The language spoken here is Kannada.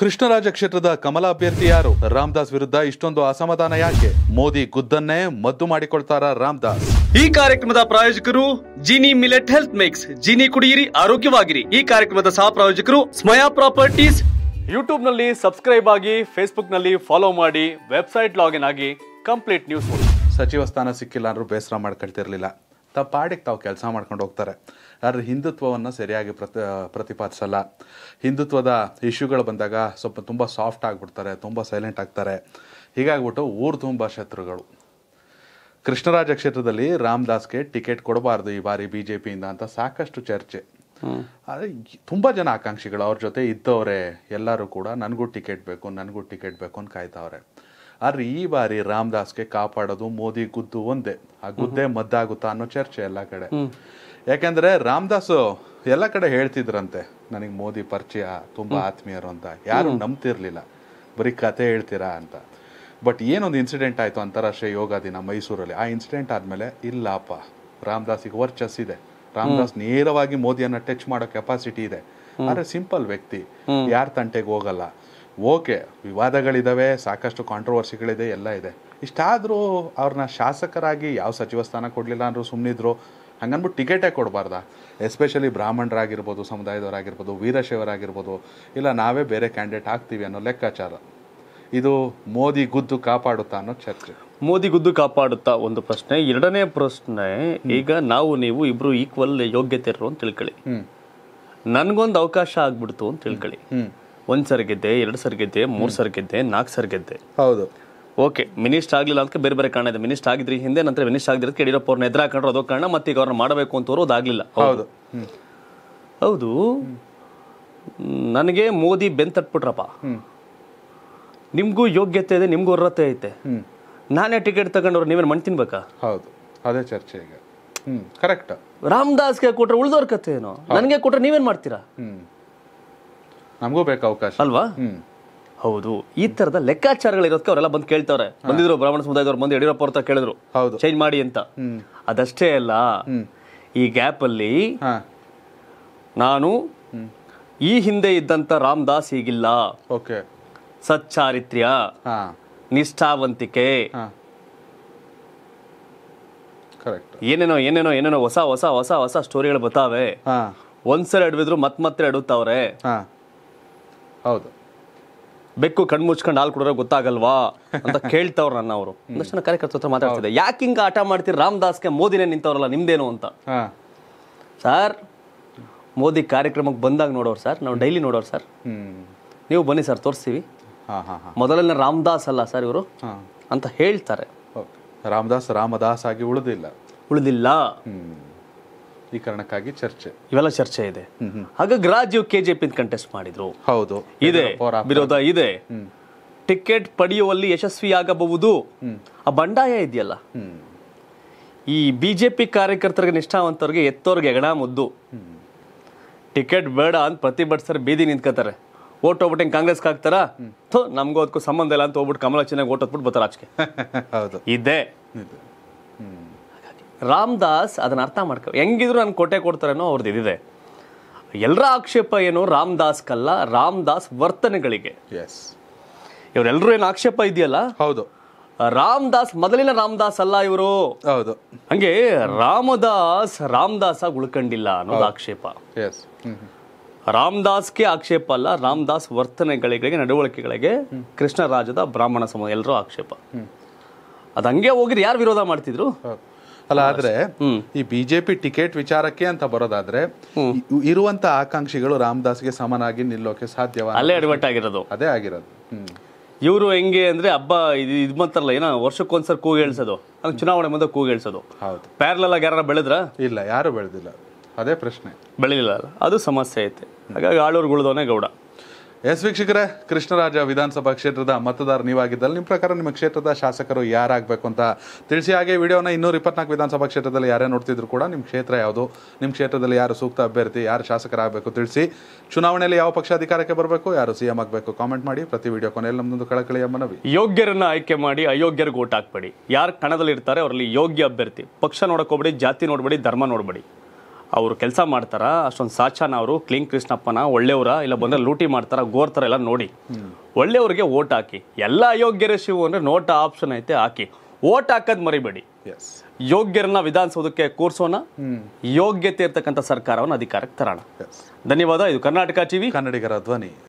ಕೃಷ್ಣರಾಜ ಕ್ಷೇತ್ರದ ಕಮಲ ಅಭ್ಯರ್ಥಿ ಯಾರು ರಾಮದಾಸ್ ವಿರುದ್ಧ ಇಷ್ಟೊಂದು ಅಸಮಾಧಾನ ಯಾಕೆ ಮೋದಿ ಗುದ್ದನ್ನೇ ಮದ್ದು ಮಾಡಿಕೊಳ್ತಾರ ರಾಮದಾಸ್ ಈ ಕಾರ್ಯಕ್ರಮದ ಪ್ರಾಯೋಜಕರು Jini millet health mix Jini ಕುಡಿಯಿರಿ ಆರೋಗ್ಯವಾಗಿರಿ ಈ ಕಾರ್ಯಕ್ರಮದ ಸಹ ಪ್ರಾಯೋಜಕರು ಸ್ಮಯಾ ಪ್ರಾಪರ್ಟೀಸ್ ಯೂಟ್ಯೂಬ್ ನಲ್ಲಿ ಸಬ್ಸ್ಕ್ರೈಬ್ ಆಗಿ ಫೇಸ್ಬುಕ್ ನಲ್ಲಿ ಫಾಲೋ ಮಾಡಿ ವೆಬ್ಸೈಟ್ ಲಾಗಿನ್ ಆಗಿ ಕಂಪ್ಲೀಟ್ ನ್ಯೂಸ್ ಸಚಿವ ಸ್ಥಾನ ಸಿಕ್ಕಿಲ್ಲ ಅಂದ್ರೂ ಬೇಸರ ಮಾಡ್ಕೊಳ್ತಿರ್ಲಿಲ್ಲ ತಾವು ತಾವು ಕೆಲಸ ಮಾಡ್ಕೊಂಡು ಹೋಗ್ತಾರೆ ಆದರೆ ಹಿಂದುತ್ವವನ್ನು ಸರಿಯಾಗಿ ಪ್ರತಿ ಪ್ರತಿಪಾದಿಸಲ್ಲ ಹಿಂದುತ್ವದ ಇಶ್ಯೂಗಳು ಬಂದಾಗ ಸ್ವಲ್ಪ ತುಂಬ ಸಾಫ್ಟ್ ಆಗಿಬಿಡ್ತಾರೆ ತುಂಬ ಸೈಲೆಂಟ್ ಆಗ್ತಾರೆ ಹೀಗಾಗ್ಬಿಟ್ಟು ಊರು ತುಂಬ ಶತ್ರುಗಳು ಕೃಷ್ಣರಾಜ ಕ್ಷೇತ್ರದಲ್ಲಿ ರಾಮದಾಸ್ಗೆ ಟಿಕೆಟ್ ಕೊಡಬಾರ್ದು ಈ ಬಾರಿ ಬಿ ಜೆ ಪಿಯಿಂದ ಅಂತ ಸಾಕಷ್ಟು ಚರ್ಚೆ ಆದರೆ ತುಂಬ ಜನ ಆಕಾಂಕ್ಷಿಗಳು ಅವ್ರ ಜೊತೆ ಇದ್ದವ್ರೆ ಎಲ್ಲರೂ ಕೂಡ ನನಗೂ ಟಿಕೆಟ್ ಬೇಕು ನನಗೂ ಟಿಕೆಟ್ ಬೇಕು ಅಂತ ಕಾಯ್ತಾವ್ರೆ ಆದರೆ ಈ ಬಾರಿ ರಾಮದಾಸ್ಗೆ ಕಾಪಾಡೋದು ಮೋದಿ ಗುದ್ದು ಒಂದೇ ಆ ಗುದ್ದೆ ಮದ್ದಾಗುತ್ತಾ ಅನ್ನೋ ಚರ್ಚೆ ಎಲ್ಲ ಕಡೆ ಯಾಕೆಂದ್ರೆ ರಾಮದಾಸ್ ಎಲ್ಲ ಕಡೆ ಹೇಳ್ತಿದ್ರಂತೆ ನನಗೆ ಮೋದಿ ಪರಿಚಯ ತುಂಬಾ ಆತ್ಮೀಯರು ಅಂತ ಯಾರು ನಂಬ್ತಿರ್ಲಿಲ್ಲ ಬರೀ ಕತೆ ಹೇಳ್ತೀರಾ ಅಂತ ಬಟ್ ಏನೊಂದು ಇನ್ಸಿಡೆಂಟ್ ಆಯ್ತು ಅಂತಾರಾಷ್ಟ್ರೀಯ ಯೋಗ ದಿನ ಮೈಸೂರಲ್ಲಿ ಆ ಇನ್ಸಿಡೆಂಟ್ ಆದಮೇಲೆ ಇಲ್ಲಪ್ಪ ರಾಮದಾಸಿಗೆ ಇದೆ ರಾಮದಾಸ್ ನೇರವಾಗಿ ಮೋದಿಯನ್ನ ಟಚ್ ಮಾಡೋ ಕೆಪಾಸಿಟಿ ಇದೆ ಆದ್ರೆ ಸಿಂಪಲ್ ವ್ಯಕ್ತಿ ಯಾರ ತಂಟೆಗೆ ಹೋಗಲ್ಲ ಓಕೆ ವಿವಾದಗಳಿದ್ದಾವೆ ಸಾಕಷ್ಟು ಕಾಂಟ್ರವರ್ಸಿಗಳಿದೆ ಎಲ್ಲ ಇದೆ ಇಷ್ಟಾದರೂ ಅವ್ರನ್ನ ಶಾಸಕರಾಗಿ ಯಾವ ಸಚಿವ ಸ್ಥಾನ ಕೊಡಲಿಲ್ಲ ಅಂದರು ಸುಮ್ಮನಿದ್ರು ಹಂಗನ್ಬಿಟ್ಟು ಟಿಕೆಟೇ ಕೊಡಬಾರ್ದ ಎಸ್ಪೆಷಲಿ ಬ್ರಾಹ್ಮಣರಾಗಿರ್ಬೋದು ಸಮುದಾಯದವರಾಗಿರ್ಬೋದು ವೀರಶೈವರಾಗಿರ್ಬೋದು ಇಲ್ಲ ನಾವೇ ಬೇರೆ ಕ್ಯಾಂಡಿಡೇಟ್ ಆಗ್ತೀವಿ ಅನ್ನೋ ಲೆಕ್ಕಾಚಾರ ಇದು ಮೋದಿ ಗುದ್ದು ಕಾಪಾಡುತ್ತಾ ಅನ್ನೋ ಚರ್ಚೆ ಮೋದಿ ಗುದ್ದು ಕಾಪಾಡುತ್ತಾ ಒಂದು ಪ್ರಶ್ನೆ ಎರಡನೇ ಪ್ರಶ್ನೆ ಈಗ ನಾವು ನೀವು ಇಬ್ರು ಈಕ್ವಲ್ ಯೋಗ್ಯತೆ ಇರೋ ಅಂತ ತಿಳ್ಕೊಳ್ಳಿ ನನಗೊಂದು ಅವಕಾಶ ಆಗ್ಬಿಡ್ತು ಅಂತ ತಿಳ್ಕೊಳ್ಳಿ ಒಂದು ಸರ್ ಗೆದ್ದೆ ಎರಡು ಸರ್ ಗೆದ್ದೆ ಮೂರು ಸರ್ ಗೆದ್ದೆ ನಾಲ್ಕು ಸರ್ ಗೆದ್ದೆ ಹೌದು ಓಕೆ ಮಿನಿಸ್ಟ್ ಆಗಲಿಲ್ಲ ಅಂತ ಬೇರೆ ಬೇರೆ ಕಾರಣ ಇದೆ ಮಿನಿಸ್ಟ್ ಆಗಿದ್ರಿ ಹಿಂದೆ ನಂತರ ಮಿನಿಸ್ಟ್ ಆಗಿರೋದಕ್ಕೆ ಯಡಿಯೂರಪ್ಪ ಅವ್ರನ್ನ ಎದುರಾಕೊಂಡ್ರು ಅದೋ ಕಾರಣ ಮತ್ತೆ ಈಗ ಅವ್ರನ್ನ ಮಾಡಬೇಕು ಅವರು ಅದಾಗಲಿಲ್ಲ ಹೌದು ಹೌದು ನನಗೆ ಮೋದಿ ಬೆನ್ ತಟ್ಬಿಟ್ರಪ್ಪ ನಿಮಗೂ ಯೋಗ್ಯತೆ ಇದೆ ನಿಮಗೂ ಅರ್ಹತೆ ಐತೆ ನಾನೇ ಟಿಕೆಟ್ ತಗೊಂಡವ್ರು ನೀವೇನು ಮಣ್ಣು ತಿನ್ಬೇಕಾ ಹೌದು ಅದೇ ಚರ್ಚೆ ಈಗ ಕರೆಕ್ಟ್ ರಾಮದಾಸ್ಗೆ ಕೊಟ್ರೆ ಉಳ್ದೋರ್ ಕತೆ ಏನು ನನಗೆ ಕೊಟ್ರೆ ನೀವೇನು ಮಾಡ್ತೀರಾ ನಮಗೂ ಬೇಕು ಅವಕಾಶ ಅಲ್ವಾ ಹೌದು ಈ ತರದ ಲೆಕ್ಕಾಚಾರಗಳು ಇರೋದಕ್ಕೆ ಅವರೆಲ್ಲ ಬಂದು ಕೇಳ್ತಾರೆ ಬಂದಿದ್ರು ಬ್ರಾಹ್ಮಣ ಸಮುದಾಯದವ್ರು ಬಂದು ಯಡಿಯೂರಪ್ಪ ಅವ್ರ ಕೇಳಿದ್ರು ಹೌದು ಚೇಂಜ್ ಮಾಡಿ ಅಂತ ಅದಷ್ಟೇ ಅಲ್ಲ ಈ ಗ್ಯಾಪ್ ಅಲ್ಲಿ ನಾನು ಈ ಹಿಂದೆ ಇದ್ದಂತ ರಾಮದಾಸ್ ಈಗಿಲ್ಲ ಓಕೆ ಸಚ್ಚಾರಿತ್ರ್ಯ ನಿಷ್ಠಾವಂತಿಕೆ ಏನೇನೋ ಏನೇನೋ ಏನೇನೋ ಹೊಸ ಹೊಸ ಹೊಸ ಹೊಸ ಸ್ಟೋರಿಗಳು ಬರ್ತಾವೆ ಒಂದ್ಸರಿ ಅಡ್ವಿದ್ರು ಮತ್ತೆ ಅಡುತ್ತವ್ರೆ ಹೌದು ಬೆಕ್ಕು ಕಣ್ಣು ಮುಚ್ಕೊಂಡು ಹಾಲು ಕುಡಿದ್ರೆ ಗೊತ್ತಾಗಲ್ವಾ ಅಂತ ಕೇಳ್ತಾವ್ರು ನನ್ನ ಅವರು ಒಂದಷ್ಟು ಜನ ಕಾರ್ಯಕರ್ತರ ಹತ್ರ ಮಾತಾಡ್ತಿದ್ದೆ ಯಾಕೆ ಹಿಂಗೆ ಆಟ ಮಾಡ್ತೀರಿ ರಾಮದಾಸ್ಗೆ ಮೋದಿನೇ ನಿಂತವ್ರಲ್ಲ ನಿಮ್ದೇನು ಅಂತ ಸರ್ ಮೋದಿ ಕಾರ್ಯಕ್ರಮಕ್ಕೆ ಬಂದಾಗ ನೋಡೋರು ಸರ್ ನಾವು ಡೈಲಿ ನೋಡೋರು ಸರ್ ನೀವು ಬನ್ನಿ ಸರ್ ತೋರಿಸ್ತೀವಿ ಮೊದಲನೇ ರಾಮದಾಸ್ ಅಲ್ಲ ಸರ್ ಇವರು ಅಂತ ಹೇಳ್ತಾರೆ ರಾಮದಾಸ್ ರಾಮದಾಸ್ ಆಗಿ ಉಳಿದಿಲ್ಲ ಉಳಿದಿಲ್ಲ ಈ ಕಾರಣಕ್ಕಾಗಿ ಚರ್ಚೆ ಇವೆಲ್ಲ ಚರ್ಚೆ ಇದೆ ಹಾಗಾಗಿ ರಾಜೀವ್ ಕೆಜೆಪಿ ಕಂಟೆಸ್ಟ್ ಮಾಡಿದ್ರು ಹೌದು ಇದೆ ವಿರೋಧ ಇದೆ ಟಿಕೆಟ್ ಪಡೆಯುವಲ್ಲಿ ಯಶಸ್ವಿಯಾಗಬಹುದು ಆ ಬಂಡಾಯ ಇದೆಯಲ್ಲ ಈ ಬಿಜೆಪಿ ಕಾರ್ಯಕರ್ತರಿಗೆ ನಿಷ್ಠಾವಂತವ್ರಿಗೆ ಎತ್ತೋರ್ಗೆ ಎಗಣ ಮುದ್ದು ಟಿಕೆಟ್ ಬೇಡ ಅಂತ ಪ್ರತಿಭಟಿಸ್ತಾರೆ ಬೀದಿ ನಿಂತ್ಕೋತಾರೆ ಓಟ್ ಹೋಗ್ಬಿಟ್ಟು ಹಿಂಗೆ ಕಾಂಗ್ರೆಸ್ಗೆ ಹಾಕ್ತಾರಾ ಅದಕ್ಕೂ ಸಂಬಂಧ ಇಲ್ಲ ಅಂತ ಹೋಗ್ಬಿಟ್ಟು ಕಮಲಾಚನೆಗೆ ಓಟ್ ಹೋಗ್ಬಿಟ್ಟು ಬರ್ತಾರೆ ಆಚೆಗೆ ಹೌದು ರಾಮದಾಸ್ ಅದನ್ನ ಅರ್ಥ ಮಾಡ್ಕೊ ಹೆಂಗಿದ್ರು ನಾನು ಕೊಟ್ಟೆ ಕೊಡ್ತಾರೇನೋ ಅವ್ರದ್ದು ಇದಿದೆ ಎಲ್ಲರ ಆಕ್ಷೇಪ ಏನು ರಾಮದಾಸ್ಗಲ್ಲ ರಾಮದಾಸ್ ವರ್ತನೆಗಳಿಗೆ ಎಸ್ ಇವರೆಲ್ಲರೂ ಏನು ಆಕ್ಷೇಪ ಇದೆಯಲ್ಲ ಹೌದು ರಾಮದಾಸ್ ಮೊದಲಿನ ರಾಮದಾಸ್ ಅಲ್ಲ ಇವರು ಹೌದು ಹಂಗೆ ರಾಮದಾಸ್ ರಾಮದಾಸ ಉಳ್ಕೊಂಡಿಲ್ಲ ಅನ್ನೋದು ಆಕ್ಷೇಪ ರಾಮದಾಸ್ಗೆ ಆಕ್ಷೇಪ ಅಲ್ಲ ರಾಮದಾಸ್ ವರ್ತನೆಗಳಿಗೆ ನಡವಳಿಕೆಗಳಿಗೆ ಕೃಷ್ಣರಾಜದ ಬ್ರಾಹ್ಮಣ ಸಮುದಾಯ ಎಲ್ಲರೂ ಆಕ್ಷೇಪ ಅದು ಹಂಗೆ ಹೋಗಿರಿ ಯಾರು ವಿರೋಧ ಮಾಡ್ತಿದ್ರು ಅಲ್ಲ ಆದ್ರೆ ಈ ಬಿಜೆಪಿ ಟಿಕೆಟ್ ವಿಚಾರಕ್ಕೆ ಅಂತ ಬರೋದಾದ್ರೆ ಇರುವಂತ ಆಕಾಂಕ್ಷಿಗಳು ರಾಮದಾಸ್ಗೆ ಸಮನಾಗಿ ನಿಲ್ಲೋಕೆ ಸಾಧ್ಯವ ಅಲ್ಲೇ ಅಡ್ವರ್ಟ್ ಆಗಿರೋದು ಅದೇ ಆಗಿರೋದು ಇವರು ಹೆಂಗೆ ಅಂದ್ರೆ ಹಬ್ಬ ಇದು ಇದು ಏನೋ ವರ್ಷಕ್ಕೊಂದ್ಸರಿ ಕೂಗು ಹೇಳ್ಸೋದು ಚುನಾವಣೆ ಮುಂದೆ ಕೂಗೇಳ್ಸೋದು ಹೇಳ್ಸೋದು ಹೌದು ಆಗಿ ಯಾರು ಬೆಳೆದ್ರ ಇಲ್ಲ ಯಾರು ಬೆಳೆದಿಲ್ಲ ಅದೇ ಪ್ರಶ್ನೆ ಬೆಳೆದಿಲ್ಲ ಅದು ಸಮಸ್ಯೆ ಐತೆ ಹಾಗಾಗಿ ಆಳೂರು ಗೌಡ ಎಸ್ ವೀಕ್ಷಕರೇ ಕೃಷ್ಣರಾಜ ವಿಧಾನಸಭಾ ಕ್ಷೇತ್ರದ ಮತದಾರ ನೀವಾಗಿದ್ದಲ್ಲಿ ನಿಮ್ಮ ಪ್ರಕಾರ ನಿಮ್ಮ ಕ್ಷೇತ್ರದ ಶಾಸಕರು ಯಾರಾಗಬೇಕು ಅಂತ ತಿಳಿಸಿ ಹಾಗೆ ವಿಡಿಯೋನ ಇನ್ನೂರ ಇಪ್ಪತ್ನಾಲ್ಕು ವಿಧಾನಸಭಾ ಕ್ಷೇತ್ರದಲ್ಲಿ ಯಾರೇ ನೋಡ್ತಿದ್ರು ಕೂಡ ನಿಮ್ಮ ಕ್ಷೇತ್ರ ಯಾವುದು ನಿಮ್ಮ ಕ್ಷೇತ್ರದಲ್ಲಿ ಯಾರು ಸೂಕ್ತ ಅಭ್ಯರ್ಥಿ ಯಾರು ಶಾಸಕರಾಗಬೇಕು ತಿಳಿಸಿ ಚುನಾವಣೆಯಲ್ಲಿ ಯಾವ ಪಕ್ಷ ಅಧಿಕಾರಕ್ಕೆ ಬರಬೇಕು ಯಾರು ಸಿಎಂ ಆಗಬೇಕು ಕಾಮೆಂಟ್ ಮಾಡಿ ಪ್ರತಿ ವಿಡಿಯೋ ಕೊನೆಯಲ್ಲಿ ನಮ್ಮದೊಂದು ಕಳಕಳಿಯ ಮನವಿ ಯೋಗ್ಯರನ್ನ ಆಯ್ಕೆ ಮಾಡಿ ಅಯೋಗ್ಯರಿಗೆ ಓಟ್ ಹಾಕ್ಬೇಡಿ ಯಾರು ಕಣದಲ್ಲಿ ಇರ್ತಾರೆ ಅವರಲ್ಲಿ ಯೋಗ್ಯ ಅಭ್ಯರ್ಥಿ ಪಕ್ಷ ನೋಡಕೋಬೇಡಿ ಜಾತಿ ನೋಡಬೇಡಿ ಧರ್ಮ ನೋಡಬೇಡಿ ಅವರು ಕೆಲಸ ಮಾಡ್ತಾರ ಅಷ್ಟೊಂದು ಸಾಚಾನ ಅವರು ಕ್ಲೀನ್ ಕೃಷ್ಣಪ್ಪನ ಒಳ್ಳೆಯವರ ಇಲ್ಲ ಬಂದ್ರೆ ಲೂಟಿ ಮಾಡ್ತಾರ ಗೋರ್ತಾರ ಎಲ್ಲ ನೋಡಿ ಒಳ್ಳೆಯವ್ರಿಗೆ ಓಟ್ ಹಾಕಿ ಎಲ್ಲ ಅಯೋಗ್ಯರ ಶಿವು ಅಂದರೆ ನೋಟ ಆಪ್ಷನ್ ಐತೆ ಹಾಕಿ ಓಟ್ ಹಾಕೋದು ಮರಿಬೇಡಿ ಯೋಗ್ಯರನ್ನ ವಿಧಾನಸೌಧಕ್ಕೆ ಕೂರಿಸೋಣ ಯೋಗ್ಯತೆ ಇರ್ತಕ್ಕಂಥ ಸರ್ಕಾರವನ್ನು ಅಧಿಕಾರಕ್ಕೆ ತರೋಣ ಧನ್ಯವಾದ ಇದು ಕರ್ನಾಟಕ ಟಿವಿ ಕನ್ನಡಿಗರ ಧ್ವನಿ